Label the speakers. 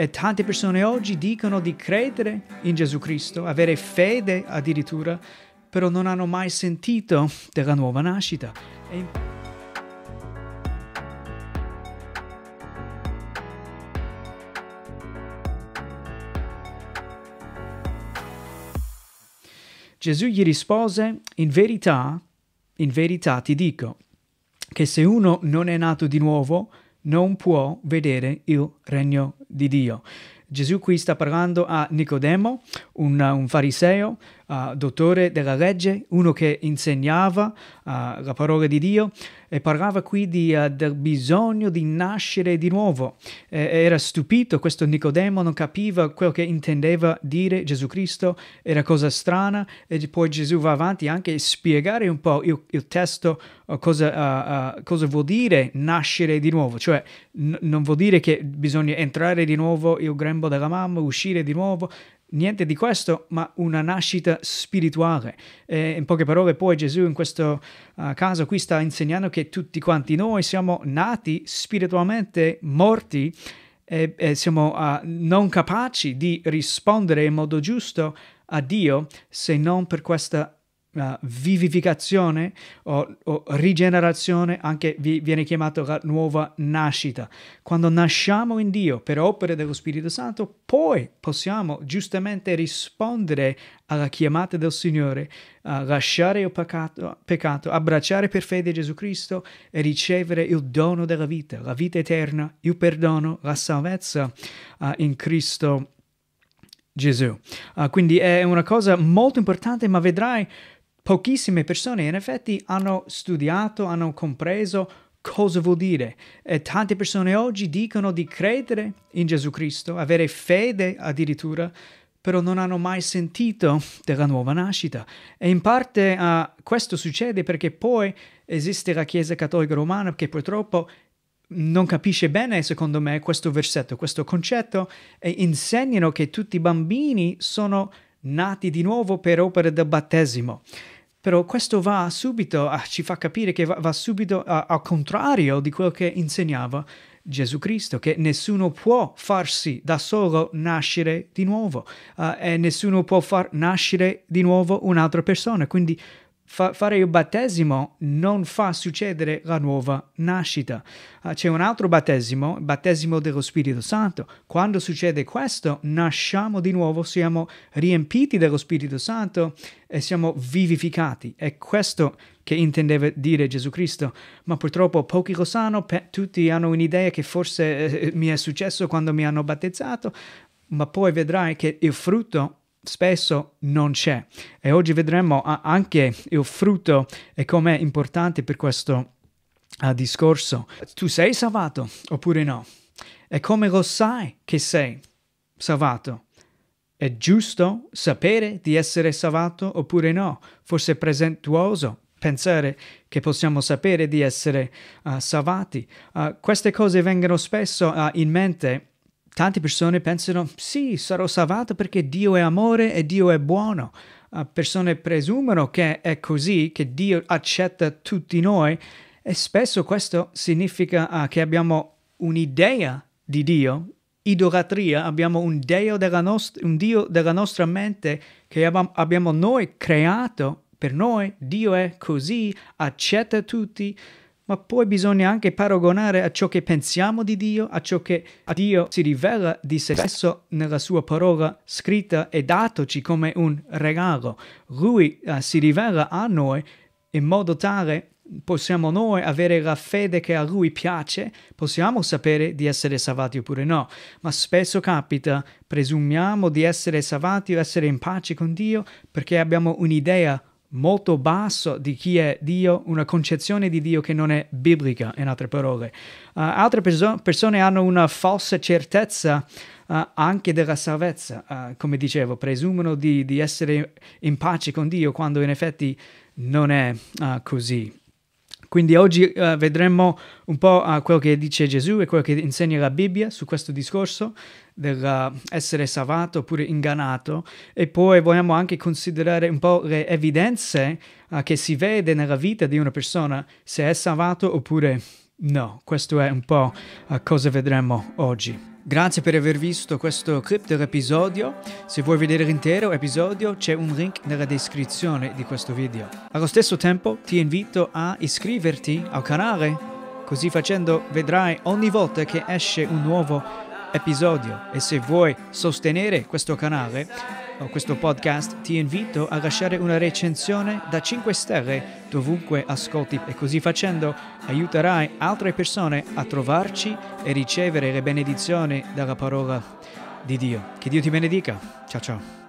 Speaker 1: E tante persone oggi dicono di credere in Gesù Cristo, avere fede addirittura, però non hanno mai sentito della nuova nascita. E... Gesù gli rispose, in verità, in verità ti dico, che se uno non è nato di nuovo, non può vedere il regno di Dio. Gesù qui sta parlando a Nicodemo, un, un fariseo, uh, dottore della legge, uno che insegnava uh, la parola di Dio e parlava qui di, uh, del bisogno di nascere di nuovo. E, era stupito, questo Nicodemo non capiva quello che intendeva dire Gesù Cristo, era cosa strana e poi Gesù va avanti anche a spiegare un po' il, il testo cosa, cosa vuol dire nascere di nuovo, cioè n- non vuol dire che bisogna entrare di nuovo il grembo della mamma, uscire di nuovo, Niente di questo, ma una nascita spirituale. E eh, in poche parole, poi Gesù in questo uh, caso qui sta insegnando che tutti quanti noi siamo nati spiritualmente morti e, e siamo uh, non capaci di rispondere in modo giusto a Dio se non per questa uh, vivificazione o, o, rigenerazione, anche vi viene chiamato la nuova nascita. Quando nasciamo in Dio per opere dello Spirito Santo, poi possiamo giustamente rispondere alla chiamata del Signore, uh, lasciare il peccato, peccato, abbracciare per fede Gesù Cristo e ricevere il dono della vita, la vita eterna, il perdono, la salvezza uh, in Cristo Gesù. Uh, quindi è una cosa molto importante, ma vedrai pochissime persone in effetti hanno studiato, hanno compreso cosa vuol dire. E tante persone oggi dicono di credere in Gesù Cristo, avere fede addirittura, però non hanno mai sentito della nuova nascita. E in parte uh, questo succede perché poi esiste la Chiesa Cattolica Romana che purtroppo non capisce bene, secondo me, questo versetto, questo concetto, e insegnano che tutti i bambini sono nati di nuovo per opera del battesimo. Però questo va subito, a, ci fa capire che va, va subito al contrario di quello che insegnava Gesù Cristo, che nessuno può farsi da solo nascere di nuovo uh, e nessuno può far nascere di nuovo un'altra persona. Quindi fa fare il battesimo non fa succedere la nuova nascita. Uh, c'è un altro battesimo, il battesimo dello Spirito Santo. Quando succede questo, nasciamo di nuovo, siamo riempiti dello Spirito Santo e siamo vivificati. È questo che intendeva dire Gesù Cristo, ma purtroppo pochi lo sanno, tutti hanno un'idea che forse eh, eh, mi è successo quando mi hanno battezzato, ma poi vedrai che il frutto spesso non c'è e oggi vedremo anche il frutto e com'è importante per questo eh, discorso. Tu sei salvato oppure no? E come lo sai che sei salvato? È giusto sapere di essere salvato oppure no? Forse è presentuoso pensare che possiamo sapere di essere uh, eh, salvati. Uh, eh, queste cose vengono spesso uh, in mente Tante persone pensano, sì, sarò salvato perché Dio è amore e Dio è buono. Uh, persone presumono che è così, che Dio accetta tutti noi e spesso questo significa uh, che abbiamo un'idea di Dio, idolatria, abbiamo un Dio della, nost- un Dio della nostra mente che ab- abbiamo noi creato per noi, Dio è così, accetta tutti ma poi bisogna anche paragonare a ciò che pensiamo di Dio, a ciò che Dio si rivela di se stesso nella sua parola scritta e datoci come un regalo. Lui uh, si rivela a noi in modo tale possiamo noi avere la fede che a lui piace, possiamo sapere di essere salvati oppure no, ma spesso capita, presumiamo di essere salvati o essere in pace con Dio perché abbiamo un'idea molto basso di chi è Dio, una concezione di Dio che non è biblica, in altre parole. Uh, altre perso- persone hanno una falsa certezza uh, anche della salvezza, uh, come dicevo, presumono di, di, essere in pace con Dio quando in effetti non è così. Quindi oggi uh, vedremo un po' uh, quello che dice Gesù e quello che insegna la Bibbia su questo discorso dell'essere eh, salvato oppure ingannato e poi vogliamo anche considerare un po' le evidenze uh, che si vede nella vita di una persona se è salvato oppure no. Questo è un po' cosa vedremo oggi. Grazie per aver visto questo clip dell'episodio. Se vuoi vedere l'intero episodio c'è un link nella descrizione di questo video. Allo stesso tempo ti invito a iscriverti al canale, così facendo vedrai ogni volta che esce un nuovo episodio e se vuoi sostenere questo canale o questo podcast, ti invito a lasciare una recensione da 5 stelle dovunque ascolti e così facendo aiuterai altre persone a trovarci e ricevere le benedizioni dalla parola di Dio. Che Dio ti benedica. Ciao ciao.